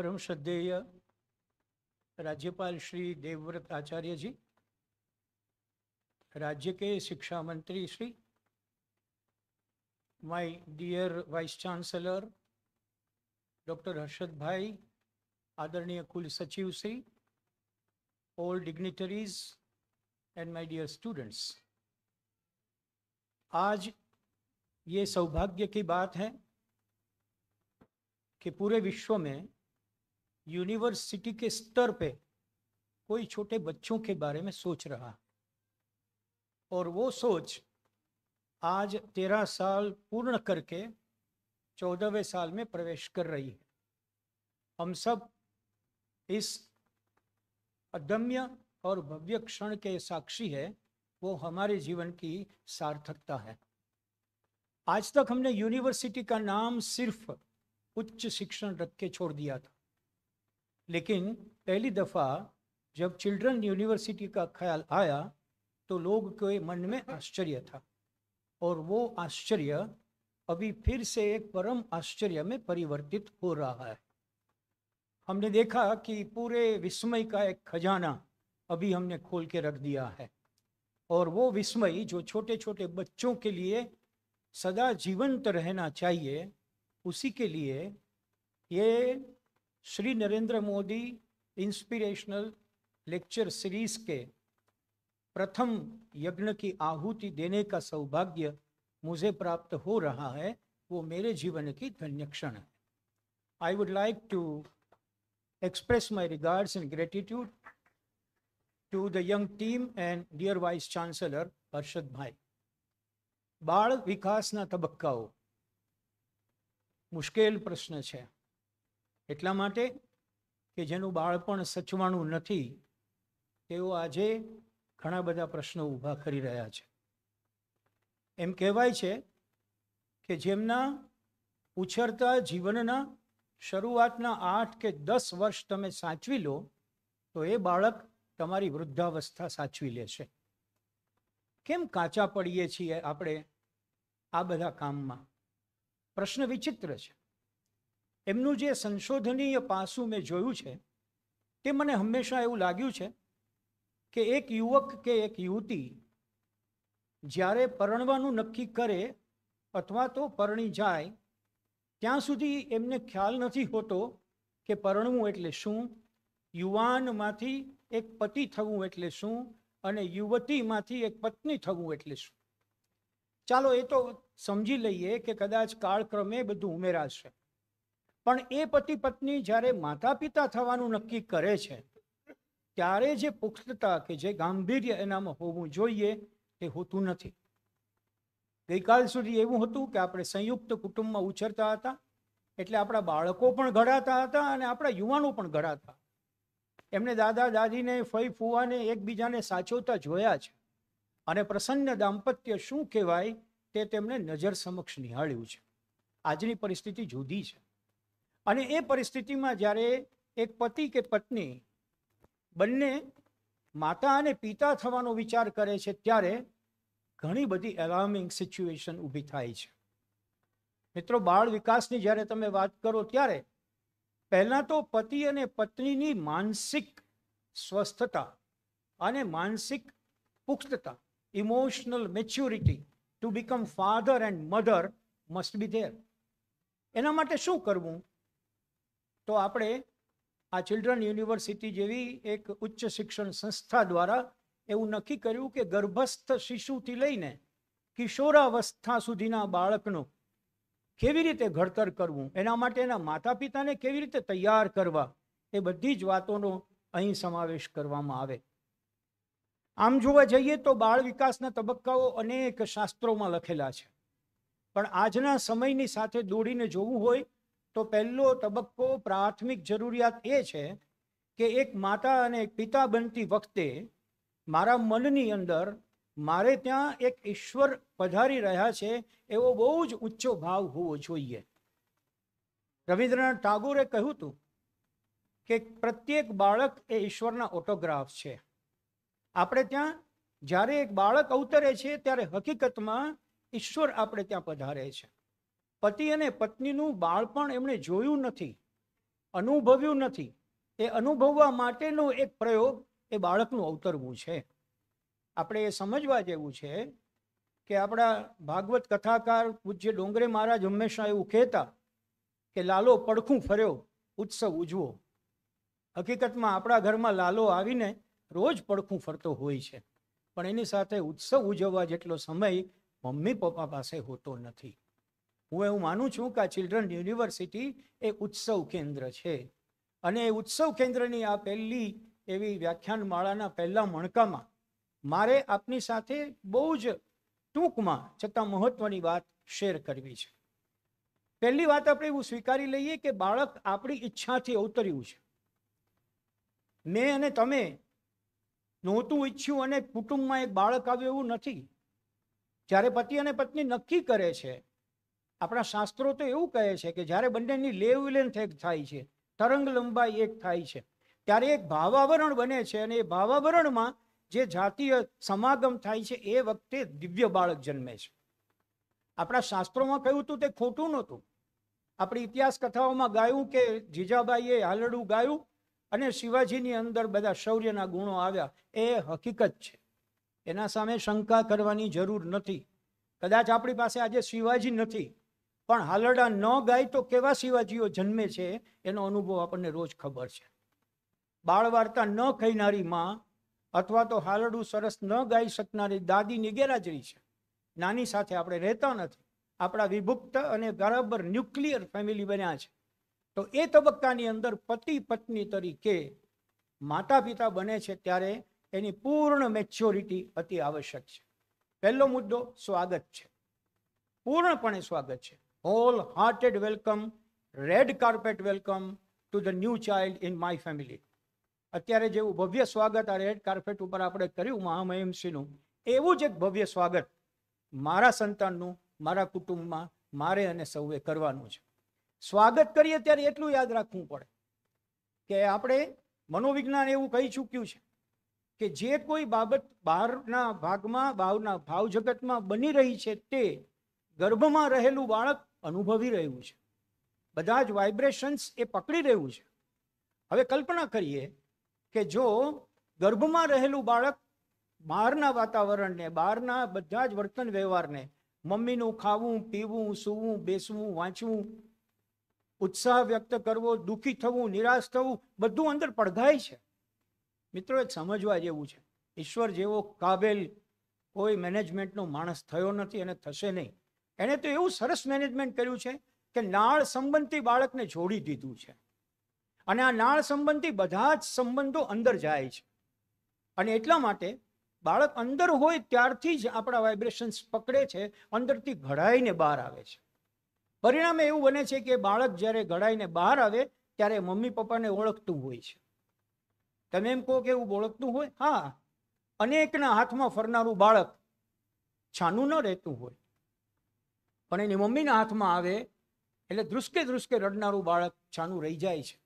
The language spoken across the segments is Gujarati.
પરમ શ્રદ્ધેય राज्यपाल श्री देवव्रत आचार्य जी राज्य के शिक्षा मंत्री Shri my dear vice chancellor doctor Harshad bhai आदरणीय कुल सचिव Shri all dignitaries and my dear students आज ये सौभाग्य की बात है कि पूरे विश्व में यूनिवर्सिटी के स्तर पे कोई छोटे बच्चों के बारे में सोच रहा और वो सोच आज तेरह साल पूर्ण करके चौदहवें साल में प्रवेश कर रही है हम सब इस अदम्य और भव्य क्षण के साक्षी है वो हमारे जीवन की सार्थकता है आज तक हमने यूनिवर्सिटी का नाम सिर्फ उच्च शिक्षण रख के छोड़ दिया था लेकिन पहली दफ़ा जब चिल्ड्रन यूनिवर्सिटी का ख्याल आया तो लोग के मन में आश्चर्य था और वो आश्चर्य अभी फिर से एक परम आश्चर्य में परिवर्तित हो रहा है हमने देखा कि पूरे विस्मय का एक खजाना अभी हमने खोल के रख दिया है और वो विस्मय जो छोटे छोटे बच्चों के लिए सदा जीवंत रहना चाहिए उसी के लिए ये Shri Narendra Modi inspirational lecture series के प्रथम यज्ञ की आहुति देने का सौभाग्य मुझे प्राप्त हो रहा है वो मेरे जीवन की धन्य क्षण है I would like to express my regards and gratitude to the young team and dear vice chancellor Harshad bhai बाढ़ विकास विकासना तबक्काओ मुश्किल प्रश्न है એટલા માટે કે જેનું બાળપણ સચવાણું નથી તેઓ આજે ઘણા બધા પ્રશ્નો ઊભા કરી રહ્યા છે એમ કહેવાય છે કે જેમના ઉછરતા જીવનના શરૂઆતના આઠ કે દસ વર્ષ તમે સાચવી લો તો એ બાળક તમારી વૃદ્ધાવસ્થા સાચવી લે છે કેમ કાચા પડીએ છીએ આપણે આ બધા કામમાં પ્રશ્ન વિચિત્ર છે એમનું જે સંશોધનીય પાસું મેં જોયું છે તે મને હંમેશા એવું લાગ્યું છે કે એક યુવક કે એક યુવતી જ્યારે પરણવાનું નક્કી કરે અથવા તો પરણી જાય ત્યાં સુધી એમને ખ્યાલ નથી હોતો કે પરણવું એટલે શું યુવાનમાંથી એક પતિ થવું એટલે શું અને યુવતીમાંથી એક પત્ની થવું એટલે શું ચાલો એ તો સમજી લઈએ કે કદાચ કાળક્રમે બધું ઉમેરાશે પણ એ પતિ પત્ની જ્યારે માતા પિતા થવાનું નક્કી કરે છે ત્યારે જે પુખ્તતા કે જે ગાંભીર્ય એનામાં હોવું જોઈએ એ હોતું નથી ગઈકાલ સુધી એવું હતું કે આપણે સંયુક્ત કુટુંબમાં ઉછરતા હતા એટલે આપણા બાળકો પણ ઘડાતા હતા અને આપણા યુવાનો પણ ઘડાતા એમને દાદા દાદીને ફઈ ફુવાને એકબીજાને સાચવતા જોયા છે અને પ્રસન્ન દાંપત્ય શું કહેવાય તે તેમણે નજર સમક્ષ નિહાળ્યું છે આજની પરિસ્થિતિ જુદી છે અને એ પરિસ્થિતિમાં જ્યારે એક પતિ કે પત્ની બંને માતા અને પિતા થવાનો વિચાર કરે છે ત્યારે ઘણી બધી એલાર્મિંગ સિચ્યુએશન ઊભી થાય છે મિત્રો બાળ વિકાસની જ્યારે તમે વાત કરો ત્યારે પહેલાં તો પતિ અને પત્નીની માનસિક સ્વસ્થતા અને માનસિક પુખ્તતા emotional maturity to become father and mother must be there એના માટે શું કરવું તો આપણે આ ચિલ્ડ્રન યુનિવર્સિટી જેવી એક ઉચ્ચ શિક્ષણ સંસ્થા દ્વારા એવું નક્કી કર્યું કે ગર્ભસ્થ શિશુથી લઈને કિશોરાવસ્થા સુધીના બાળકનું કેવી રીતે ઘડતર કરવું એના માટે એના માતા પિતાને કેવી રીતે તૈયાર કરવા એ બધી જ વાતોનો અહીં સમાવેશ કરવામાં આવે આમ જોવા જઈએ તો બાળ વિકાસના તબક્કાઓ અનેક શાસ્ત્રોમાં લખેલા છે પણ આજના સમયની સાથે દોડીને જોવું હોય તો પહેલો તબક્કો પ્રાથમિક જરૂરિયાત એ છે કે એક માતા અને એક પિતા બનતી વખતે મારા મનની અંદર મારે ત્યાં એક ઈશ્વર પધારી રહ્યા છે એવો બહુ જ ઊંચો ભાવ હોવો જોઈએ રવિન્દ્રનાથ ટાગોરે કહ્યું હતું કે પ્રત્યેક બાળક એ ઈશ્વરના ઓટોગ્રાફ છે આપણે ત્યાં જ્યારે એક બાળક અવતરે છે ત્યારે હકીકતમાં ઈશ્વર આપણે ત્યાં પધારે છે પતિ અને પત્નીનું બાળપણ એમણે જોયું નથી અનુભવ્યું નથી એ અનુભવવા માટેનો એક પ્રયોગ એ બાળકનું અવતરવું છે આપણે એ સમજવા જેવું છે કે આપણા ભાગવત કથાકાર પૂજ્ય ડોંગરે મહારાજ હંમેશા એવું કહેતા કે લાલો પડખું ફર્યો ઉત્સવ ઉજવો હકીકતમાં આપણા ઘરમાં લાલો આવીને રોજ પડખું ફરતો હોય છે પણ એની સાથે ઉત્સવ ઉજવવા જેટલો સમય મમ્મી પપ્પા પાસે હોતો નથી હું એવું માનું છું કે આ ચિલ્ડ્રન યુનિવર્સિટી એ ઉત્સવ કેન્દ્ર છે અને એ ઉત્સવ કેન્દ્રની આ પહેલી એવી વ્યાખ્યાન માળાના પહેલા મણકામાં મારે આપની સાથે બહુ જ ટૂંકમાં છતાં મહત્વની વાત શેર કરવી છે પહેલી વાત આપણે એવું સ્વીકારી લઈએ કે બાળક આપણી ઈચ્છાથી અવતર્યું છે મેં અને તમે નહોતું ઈચ્છ્યું અને કુટુંબમાં એક બાળક આવ્યું એવું નથી જ્યારે પતિ અને પત્ની નક્કી કરે છે આપણા શાસ્ત્રો તો એવું કહે છે કે જ્યારે બંનેની લેવ લેન્થ એક થાય છે તરંગ લંબાઈ એક થાય છે ત્યારે એક ભાવાવરણ બને છે અને એ ભાવાવરણમાં જે જાતીય સમાગમ થાય છે એ વખતે દિવ્ય બાળક જન્મે છે આપણા શાસ્ત્રોમાં કહ્યું હતું તે ખોટું નહોતું આપણી ઇતિહાસ કથાઓમાં ગાયું કે જીજાબાઈએ હાલડું ગાયું અને શિવાજીની અંદર બધા શૌર્યના ગુણો આવ્યા એ હકીકત છે એના સામે શંકા કરવાની જરૂર નથી કદાચ આપણી પાસે આજે શિવાજી નથી પણ હાલરડા ન ગાય તો કેવા શિવાજીઓ જન્મે છે એનો અનુભવ આપણને રોજ ખબર છે બાળ વાર્તા ન કહેનારી માં અથવા તો હાલડું સરસ ન ગાઈ શકનારી દાદીની ગેરહાજરી છે નાની સાથે આપણે રહેતા નથી આપણા વિભુક્ત અને બરાબર ન્યુક્લિયર ફેમિલી બન્યા છે તો એ તબક્કાની અંદર પતિ પત્ની તરીકે માતા પિતા બને છે ત્યારે એની પૂર્ણ મેચ્યોરિટી અતિ આવશ્યક છે પહેલો મુદ્દો સ્વાગત છે પૂર્ણપણે સ્વાગત છે whole hearted welcome red carpet welcome to the new child in my family અત્યારે જેવું ભવ્ય સ્વાગત આ રેડ કાર્પેટ ઉપર આપણે કર્યું મહામહિમસિંહનું એવું જ એક ભવ્ય સ્વાગત મારા સંતાનનું મારા કુટુંબમાં મારે અને સૌએ કરવાનું છે સ્વાગત કરીએ ત્યારે એટલું યાદ રાખવું પડે કે આપણે મનોવિજ્ઞાન એવું કહી ચૂક્યું છે કે જે કોઈ બાબત બહારના ભાગમાં ભાવના ભાવ જગતમાં બની રહી છે તે ગર્ભમાં રહેલું બાળક અનુભવી રહ્યું છે બધા જ વાઇબ્રેશન્સ એ પકડી રહ્યું છે હવે કલ્પના કરીએ કે જો ગર્ભમાં રહેલું બાળક બહારના વાતાવરણને બહારના બધા જ વર્તન વ્યવહારને મમ્મીનું ખાવું પીવું સૂવું બેસવું વાંચવું ઉત્સાહ વ્યક્ત કરવો દુઃખી થવું નિરાશ થવું બધું અંદર પડઘાય છે મિત્રો એ સમજવા જેવું છે ઈશ્વર જેવો કાબેલ કોઈ મેનેજમેન્ટનો માણસ થયો નથી અને થશે નહીં એણે તો એવું સરસ મેનેજમેન્ટ કર્યું છે કે નાળ સંબંધથી બાળકને જોડી દીધું છે અને આ નાળ સંબંધી બધા જ સંબંધો અંદર જાય છે અને એટલા માટે બાળક અંદર હોય ત્યારથી જ આપણા વાઇબ્રેશન્સ પકડે છે અંદરથી ઘડાઈને બહાર આવે છે પરિણામે એવું બને છે કે બાળક જ્યારે ઘડાઈને બહાર આવે ત્યારે મમ્મી પપ્પાને ઓળખતું હોય છે તમે એમ કહો કે એવું ઓળખતું હોય હા અનેકના હાથમાં ફરનારું બાળક છાનું ન રહેતું હોય પણ એની મમ્મીના હાથમાં આવે એટલે ધ્રુસકે ધ્રુસકે રડનારું બાળક છાનું રહી જાય છે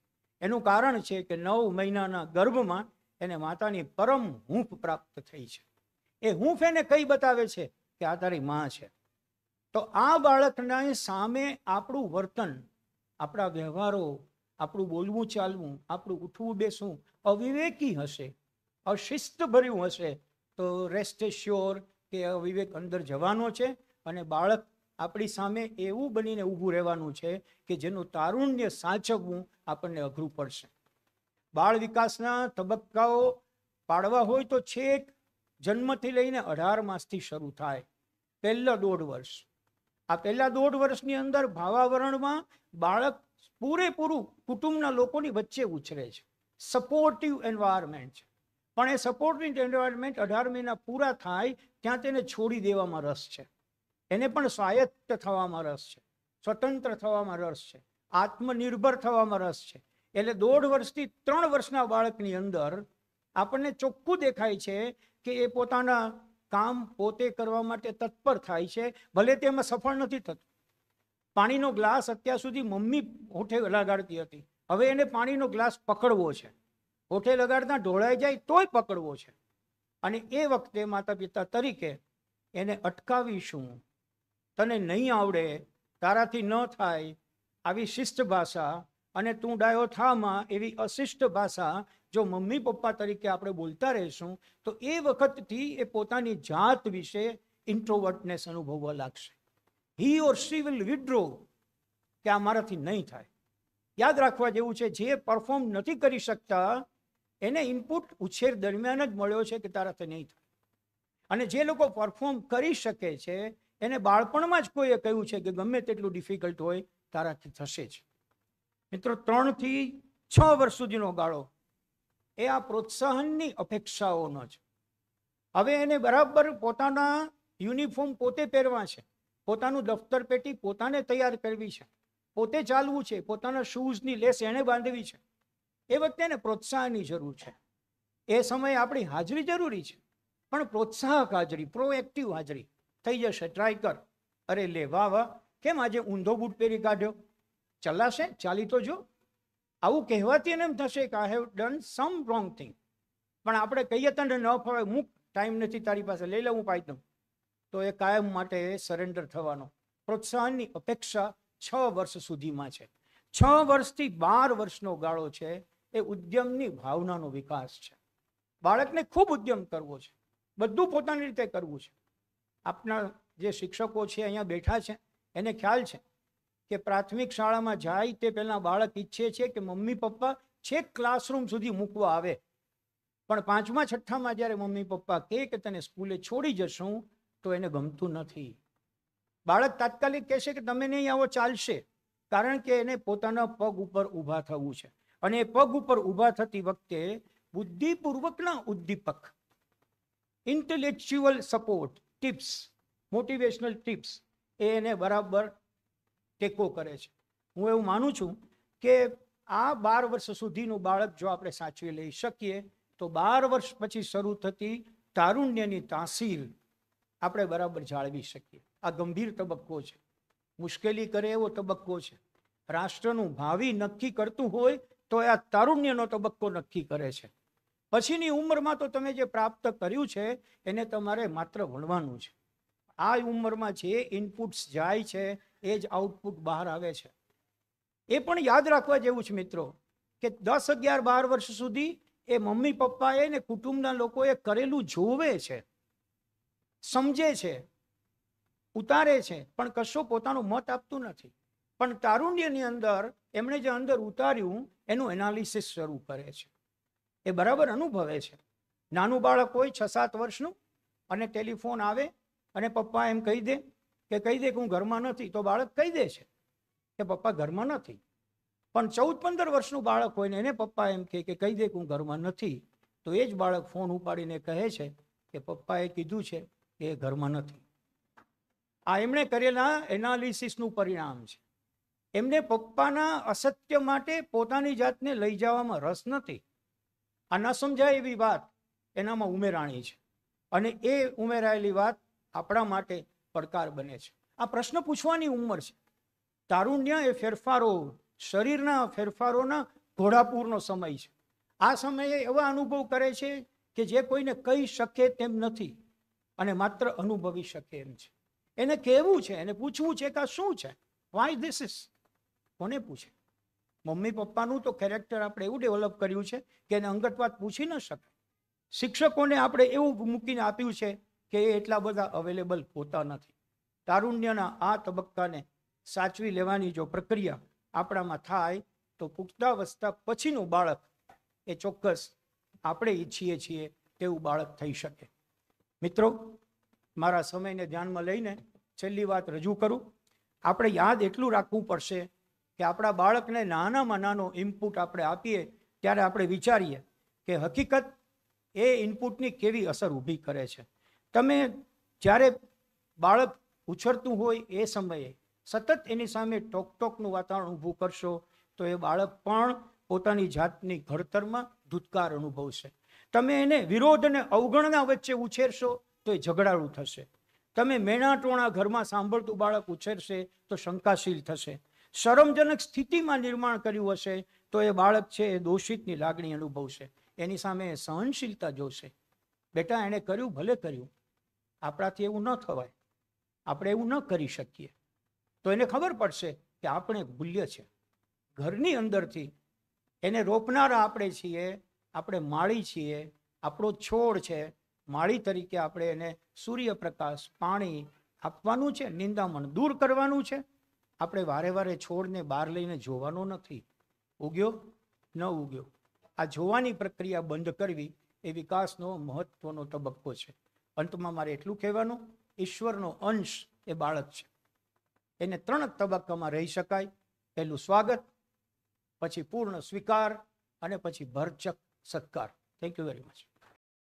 એનું કારણ છે કે નવ મહિનાના ગર્ભમાં એને માતાની પરમ હૂંફ પ્રાપ્ત થઈ છે એ હૂંફ એને કઈ બતાવે છે કે આ તારી માં છે તો આ બાળકના સામે આપણું વર્તન આપણા વ્યવહારો આપણું બોલવું ચાલવું આપણું ઉઠવું બેસવું અવિવેકી હશે અશિસ્ત ભર્યું હશે તો રેસ્ટ શ્યોર કે અવિવેક અંદર જવાનો છે અને બાળક આપણી સામે એવું બનીને ઊભું રહેવાનું છે કે જેનું તારુણ્ય સાચવવું આપણને અઘરું પડશે બાળ વિકાસના તબક્કાઓ પાડવા હોય તો છેક જન્મથી લઈને અઢાર માસથી શરૂ થાય પહેલા દોઢ વર્ષ આ પહેલા દોઢ વર્ષની અંદર ભાવાવરણમાં બાળક પૂરેપૂરું કુટુંબના લોકોની વચ્ચે ઉછરે છે સપોર્ટિવ એન્વાયરમેન્ટ છે પણ એ સપોર્ટિવ એન્વાયરમેન્ટ અઢાર મહિના પૂરા થાય ત્યાં તેને છોડી દેવામાં રસ છે એને પણ સ્વાયત્ત થવામાં રસ છે સ્વતંત્ર થવામાં રસ છે આત્મનિર્ભર થવામાં રસ છે એટલે દોઢ વર્ષથી ત્રણ વર્ષના બાળકની અંદર આપણને ચોખ્ખું દેખાય છે કે એ પોતાના કામ પોતે કરવા માટે તત્પર થાય છે ભલે તેમાં સફળ નથી થતું પાણીનો ગ્લાસ અત્યાર સુધી મમ્મી હોઠે લગાડતી હતી હવે એને પાણીનો ગ્લાસ પકડવો છે હોઠે લગાડતા ઢોળાઈ જાય તોય પકડવો છે અને એ વખતે માતા પિતા તરીકે એને અટકાવીશું તને નહીં આવડે તારાથી ન થાય આવી શિષ્ટ ભાષા અને તું ડાયો થામાં એવી અશિષ્ટ ભાષા જો મમ્મી પપ્પા તરીકે આપણે બોલતા રહીશું તો એ વખતથી એ પોતાની જાત વિશે ઇન્ટ્રોવર્ટનેસ અનુભવવા લાગશે હી ઓર શી વિલ વિડ્રો કે આ મારાથી નહીં થાય યાદ રાખવા જેવું છે જે પરફોર્મ નથી કરી શકતા એને ઇનપુટ ઉછેર દરમિયાન જ મળ્યો છે કે તારાથી નહીં થાય અને જે લોકો પરફોર્મ કરી શકે છે એને બાળપણમાં જ કોઈએ કહ્યું છે કે ગમે તેટલું ડિફિકલ્ટ હોય તારાથી થશે જ મિત્રો ત્રણથી છ વર્ષ સુધીનો ગાળો એ આ પ્રોત્સાહનની અપેક્ષાઓનો જ હવે એને બરાબર પોતાના યુનિફોર્મ પોતે પહેરવા છે પોતાનું દફતર પેટી પોતાને તૈયાર કરવી છે પોતે ચાલવું છે પોતાના શૂઝની લેસ એણે બાંધવી છે એ વખતે એને પ્રોત્સાહનની જરૂર છે એ સમયે આપણી હાજરી જરૂરી છે પણ પ્રોત્સાહક હાજરી પ્રોએક્ટિવ હાજરી થઈ જશે ટ્રાય કર અરે લે વાહ વાહ કેમ આજે ઊંધો બૂટ પહેરી કાઢ્યો ચલાશે ચાલી તો જો આવું કહેવાથી એને એમ થશે કે I have done some wrong thing પણ આપણે કહીએ તને ન ફાવે મૂક ટાઈમ નથી તારી પાસે લઈ લેવું પાઈ દઉં તો એ કાયમ માટે સરેન્ડર થવાનો પ્રોત્સાહનની અપેક્ષા છ વર્ષ સુધીમાં છે છ વર્ષથી બાર વર્ષનો ગાળો છે એ ઉદ્યમની ભાવનાનો વિકાસ છે બાળકને ખૂબ ઉદ્યમ કરવો છે બધું પોતાની રીતે કરવું છે આપના જે શિક્ષકો છે અહીંયા બેઠા છે એને ખ્યાલ છે કે પ્રાથમિક શાળામાં જાય તે પહેલાં બાળક ઈચ્છે છે કે મમ્મી પપ્પા છેક ક્લાસરૂમ સુધી મૂકવા આવે પણ પાંચમા છઠ્ઠામાં જ્યારે મમ્મી પપ્પા કહે કે તને સ્કૂલે છોડી જશું તો એને ગમતું નથી બાળક તાત્કાલિક કહેશે કે તમે નહીં આવો ચાલશે કારણ કે એને પોતાના પગ ઉપર ઊભા થવું છે અને એ પગ ઉપર ઊભા થતી વખતે બુદ્ધિપૂર્વકના ઉદ્દીપક intellectual support tips motivational tips એ એને બરાબર ટેકો કરે છે હું એવું માનું છું કે આ બાર વર્ષ સુધીનું બાળક જો આપણે સાચવી લઈ શકીએ તો બાર વર્ષ પછી શરૂ થતી તારુણ્યની તાસીર આપણે બરાબર જાળવી શકીએ આ ગંભીર તબક્કો છે મુશ્કેલી કરે એવો તબક્કો છે રાષ્ટ્રનું ભાવિ નક્કી કરતું હોય તો આ તારુણ્યનો તબક્કો નક્કી કરે છે પછીની ઉંમરમાં તો તમે જે પ્રાપ્ત કર્યું છે એને તમારે માત્ર વણવાનું છે આ ઉંમરમાં જે ઇનપુટ્સ જાય છે એ જ આઉટપુટ બહાર આવે છે એ પણ યાદ રાખવા જેવું છે મિત્રો કે દસ અગિયાર બાર વર્ષ સુધી એ મમ્મી પપ્પાએ ને કુટુંબના લોકોએ કરેલું જોવે છે સમજે છે ઉતારે છે પણ કશો પોતાનો મત આપતું નથી પણ તારુણ્યની અંદર એમણે જે અંદર ઉતાર્યું એનું એનાલિસિસ શરૂ કરે છે એ બરાબર અનુભવે છે નાનું બાળક હોય છ સાત વર્ષનું અને ટેલિફોન આવે અને પપ્પા એમ કહી દે કે કહી દે કે હું ઘરમાં નથી તો બાળક કહી દે છે કે પપ્પા ઘરમાં નથી પણ ચૌદ પંદર વર્ષનું બાળક હોય ને એને પપ્પા એમ કહે કે કહી દે કે હું ઘરમાં નથી તો એ જ બાળક ફોન ઉપાડીને કહે છે કે પપ્પાએ કીધું છે કે એ ઘરમાં નથી આ એમણે કરેલા એનાલિસિસનું પરિણામ છે એમને પપ્પાના અસત્ય માટે પોતાની જાતને લઈ જવામાં રસ નથી આ ન સમજાય એવી વાત એનામાં ઉમેરાણી છે અને એ ઉમેરાયેલી વાત આપણા માટે પડકાર બને છે આ પ્રશ્ન પૂછવાની ઉંમર છે તારુણ્ય એ ફેરફારો શરીરના ફેરફારોના ઘોડાપૂરનો સમય છે આ સમયે એવા અનુભવ કરે છે કે જે કોઈને કહી શકે તેમ નથી અને માત્ર અનુભવી શકે એમ છે એને કહેવું છે એને પૂછવું છે કે આ શું છે વાય ધીસ ઇઝ કોને પૂછે મમ્મી પપ્પાનું તો કેરેક્ટર આપણે એવું ડેવલપ કર્યું છે કે એને અંગત વાત પૂછી ન શકાય શિક્ષકોને આપણે એવું મૂકીને આપ્યું છે કે એ એટલા બધા અવેલેબલ હોતા નથી તારુણ્યના આ તબક્કાને સાચવી લેવાની જો પ્રક્રિયા આપણામાં થાય તો પુખ્તાવસ્થા પછીનું બાળક એ ચોક્કસ આપણે ઈચ્છીએ છીએ તેવું બાળક થઈ શકે મિત્રો મારા સમયને ધ્યાનમાં લઈને છેલ્લી વાત રજૂ કરું આપણે યાદ એટલું રાખવું પડશે કે આપણા બાળકને નાનામાં નાનો ઇનપુટ આપણે આપીએ ત્યારે આપણે વિચારીએ કે હકીકત એ ઇનપુટની કેવી અસર ઊભી કરે છે તમે જ્યારે બાળક ઉછળતું હોય એ સમયે સતત એની સામે ટોકટોકનું વાતાવરણ ઊભું કરશો તો એ બાળક પણ પોતાની જાતની ઘડતરમાં ધૂતકાર અનુભવશે તમે એને વિરોધ અને અવગણના વચ્ચે ઉછેરશો તો એ ઝઘડાળું થશે તમે મેણા ટોણા ઘરમાં સાંભળતું બાળક ઉછેરશે તો શંકાશીલ થશે શરમજનક સ્થિતિમાં નિર્માણ કર્યું હશે તો એ બાળક છે એ દોષિતની લાગણી અનુભવશે એની સામે સહનશીલતા જોશે બેટા એણે કર્યું ભલે કર્યું આપણાથી એવું ન થવાય આપણે એવું ન કરી શકીએ તો એને ખબર પડશે કે આપણે ભૂલ્ય છે ઘરની અંદરથી એને રોપનારા આપણે છીએ આપણે માળી છીએ આપણો છોડ છે માળી તરીકે આપણે એને સૂર્યપ્રકાશ પાણી આપવાનું છે નિંદામણ દૂર કરવાનું છે આપણે વારે વારે છોડને બહાર લઈને જોવાનો નથી ઉગ્યો ન ઉગ્યો આ જોવાની પ્રક્રિયા બંધ કરવી એ વિકાસનો મહત્વનો તબક્કો છે અંતમાં મારે એટલું કહેવાનું ઈશ્વરનો અંશ એ બાળક છે એને ત્રણ તબક્કામાં રહી શકાય પહેલું સ્વાગત પછી પૂર્ણ સ્વીકાર અને પછી ભરચક સત્કાર થેન્ક યુ વેરી મચ